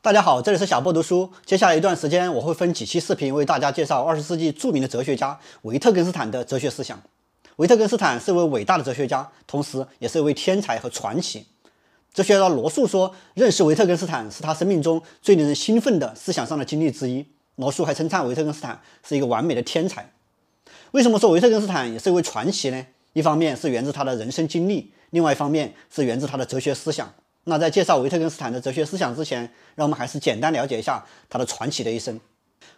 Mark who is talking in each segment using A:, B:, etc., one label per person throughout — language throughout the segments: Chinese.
A: 大家好，这里是小波读书。接下来一段时间，我会分几期视频为大家介绍二十世纪著名的哲学家维特根斯坦的哲学思想。维特根斯坦是一位伟大的哲学家，同时也是一位天才和传奇。哲学家罗素说，认识维特根斯坦是他生命中最令人兴奋的思想上的经历之一。罗素还称赞维特根斯坦是一个完美的天才。为什么说维特根斯坦也是一位传奇呢？一方面是源自他的人生经历，另外一方面是源自他的哲学思想。那在介绍维特根斯坦的哲学思想之前，让我们还是简单了解一下他的传奇的一生。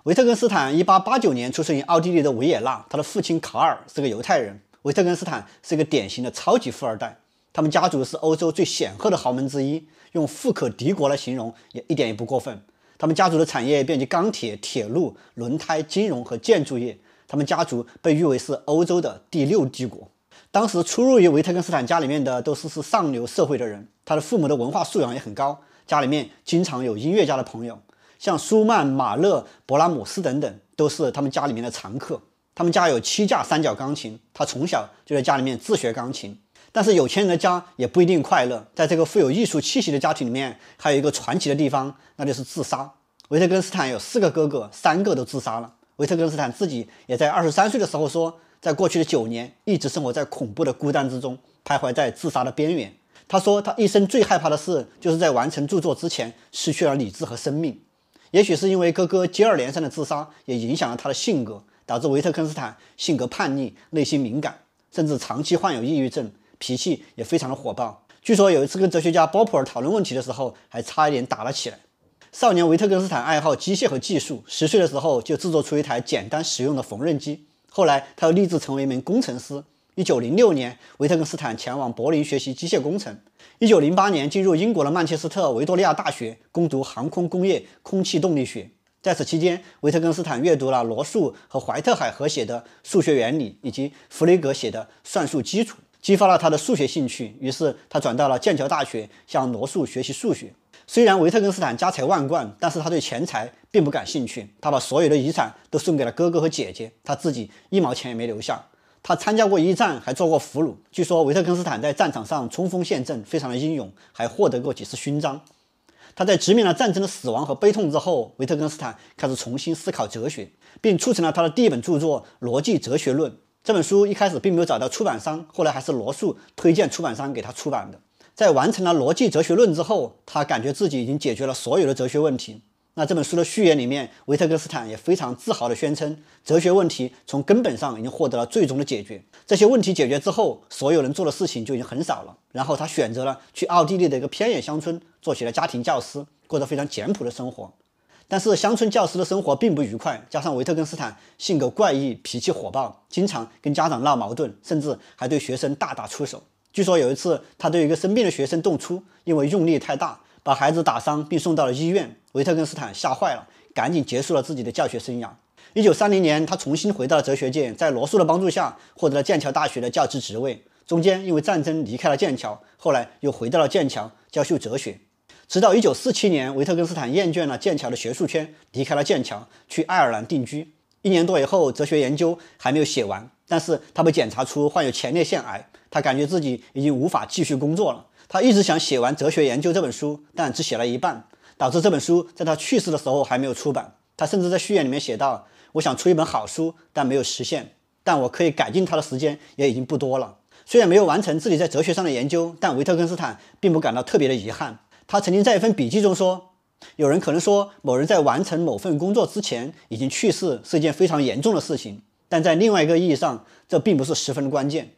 A: 维特根斯坦1889年出生于奥地利的维也纳，他的父亲卡尔是个犹太人。维特根斯坦是一个典型的超级富二代，他们家族是欧洲最显赫的豪门之一，用“富可敌国”来形容也一点也不过分。他们家族的产业遍及钢铁、铁路、轮胎、金融和建筑业，他们家族被誉为是欧洲的第六帝国。当时出入于维特根斯坦家里面的都是是上流社会的人，他的父母的文化素养也很高，家里面经常有音乐家的朋友，像舒曼、马勒、勃拉姆斯等等，都是他们家里面的常客。他们家有七架三角钢琴，他从小就在家里面自学钢琴。但是有钱人的家也不一定快乐，在这个富有艺术气息的家庭里面，还有一个传奇的地方，那就是自杀。维特根斯坦有四个哥哥，三个都自杀了。维特根斯坦自己也在二十三岁的时候说。在过去的九年，一直生活在恐怖的孤单之中，徘徊在自杀的边缘。他说，他一生最害怕的事，就是在完成著作之前失去了理智和生命。也许是因为哥哥接二连三的自杀，也影响了他的性格，导致维特根斯坦性格叛逆，内心敏感，甚至长期患有抑郁症，脾气也非常的火爆。据说有一次跟哲学家波普尔讨论问题的时候，还差一点打了起来。少年维特根斯坦爱好机械和技术，十岁的时候就制作出一台简单实用的缝纫机。后来，他又立志成为一名工程师。1906年，维特根斯坦前往柏林学习机械工程。1908年，进入英国的曼切斯特维多利亚大学攻读航空工业空气动力学。在此期间，维特根斯坦阅读了罗素和怀特海合写的《数学原理》，以及弗雷格写的《算术基础》，激发了他的数学兴趣。于是，他转到了剑桥大学向罗素学习数学。虽然维特根斯坦家财万贯，但是他对钱财并不感兴趣。他把所有的遗产都送给了哥哥和姐姐，他自己一毛钱也没留下。他参加过一战，还做过俘虏。据说维特根斯坦在战场上冲锋陷阵，非常的英勇，还获得过几次勋章。他在直面了战争的死亡和悲痛之后，维特根斯坦开始重新思考哲学，并促成了他的第一本著作《逻辑哲学论》。这本书一开始并没有找到出版商，后来还是罗素推荐出版商给他出版的。在完成了《逻辑哲学论》之后，他感觉自己已经解决了所有的哲学问题。那这本书的序言里面，维特根斯坦也非常自豪地宣称，哲学问题从根本上已经获得了最终的解决。这些问题解决之后，所有能做的事情就已经很少了。然后他选择了去奥地利的一个偏远乡村，做起了家庭教师，过着非常简朴的生活。但是乡村教师的生活并不愉快，加上维特根斯坦性格怪异、脾气火爆，经常跟家长闹矛盾，甚至还对学生大打出手。据说有一次，他对一个生病的学生动粗，因为用力太大，把孩子打伤并送到了医院。维特根斯坦吓坏了，赶紧结束了自己的教学生涯。一九三零年，他重新回到了哲学界，在罗素的帮助下，获得了剑桥大学的教职职位。中间因为战争离开了剑桥，后来又回到了剑桥教授哲学。直到一九四七年，维特根斯坦厌倦了剑桥的学术圈，离开了剑桥，去爱尔兰定居。一年多以后，哲学研究还没有写完。但是他被检查出患有前列腺癌，他感觉自己已经无法继续工作了。他一直想写完《哲学研究》这本书，但只写了一半，导致这本书在他去世的时候还没有出版。他甚至在序言里面写道：“我想出一本好书，但没有实现。但我可以改进它的时间也已经不多了。”虽然没有完成自己在哲学上的研究，但维特根斯坦并不感到特别的遗憾。他曾经在一份笔记中说：“有人可能说，某人在完成某份工作之前已经去世，是一件非常严重的事情。”但在另外一个意义上，这并不是十分关键。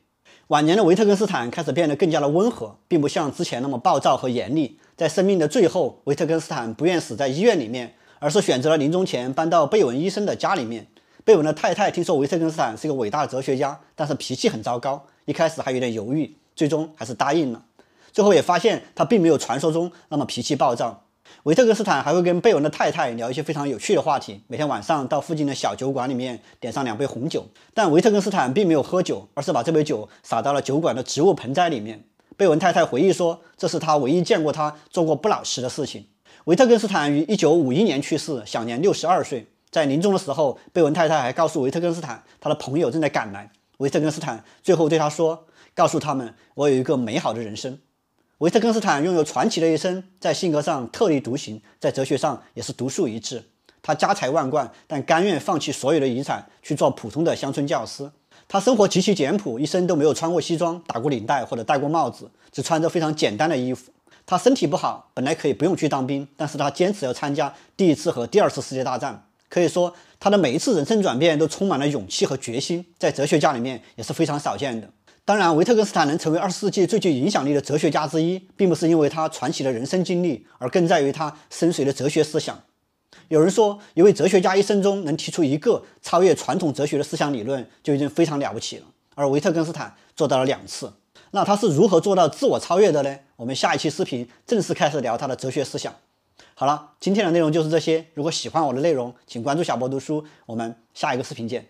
A: 晚年的维特根斯坦开始变得更加的温和，并不像之前那么暴躁和严厉。在生命的最后，维特根斯坦不愿死在医院里面，而是选择了临终前搬到贝文医生的家里面。贝文的太太听说维特根斯坦是一个伟大的哲学家，但是脾气很糟糕，一开始还有点犹豫，最终还是答应了。最后也发现他并没有传说中那么脾气暴躁。维特根斯坦还会跟贝文的太太聊一些非常有趣的话题，每天晚上到附近的小酒馆里面点上两杯红酒。但维特根斯坦并没有喝酒，而是把这杯酒洒到了酒馆的植物盆栽里面。贝文太太回忆说，这是他唯一见过他做过不老实的事情。维特根斯坦于1951年去世，享年62岁。在临终的时候，贝文太太还告诉维特根斯坦，他的朋友正在赶来。维特根斯坦最后对他说：“告诉他们，我有一个美好的人生。”维特根斯坦拥有传奇的一生，在性格上特立独行，在哲学上也是独树一帜。他家财万贯，但甘愿放弃所有的遗产去做普通的乡村教师。他生活极其简朴，一生都没有穿过西装、打过领带或者戴过帽子，只穿着非常简单的衣服。他身体不好，本来可以不用去当兵，但是他坚持要参加第一次和第二次世界大战。可以说，他的每一次人生转变都充满了勇气和决心，在哲学家里面也是非常少见的。当然，维特根斯坦能成为二十世纪最具影响力的哲学家之一，并不是因为他传奇的人生经历，而更在于他深邃的哲学思想。有人说，一位哲学家一生中能提出一个超越传统哲学的思想理论，就已经非常了不起了。而维特根斯坦做到了两次。那他是如何做到自我超越的呢？我们下一期视频正式开始聊他的哲学思想。好了，今天的内容就是这些。如果喜欢我的内容，请关注小博读书。我们下一个视频见。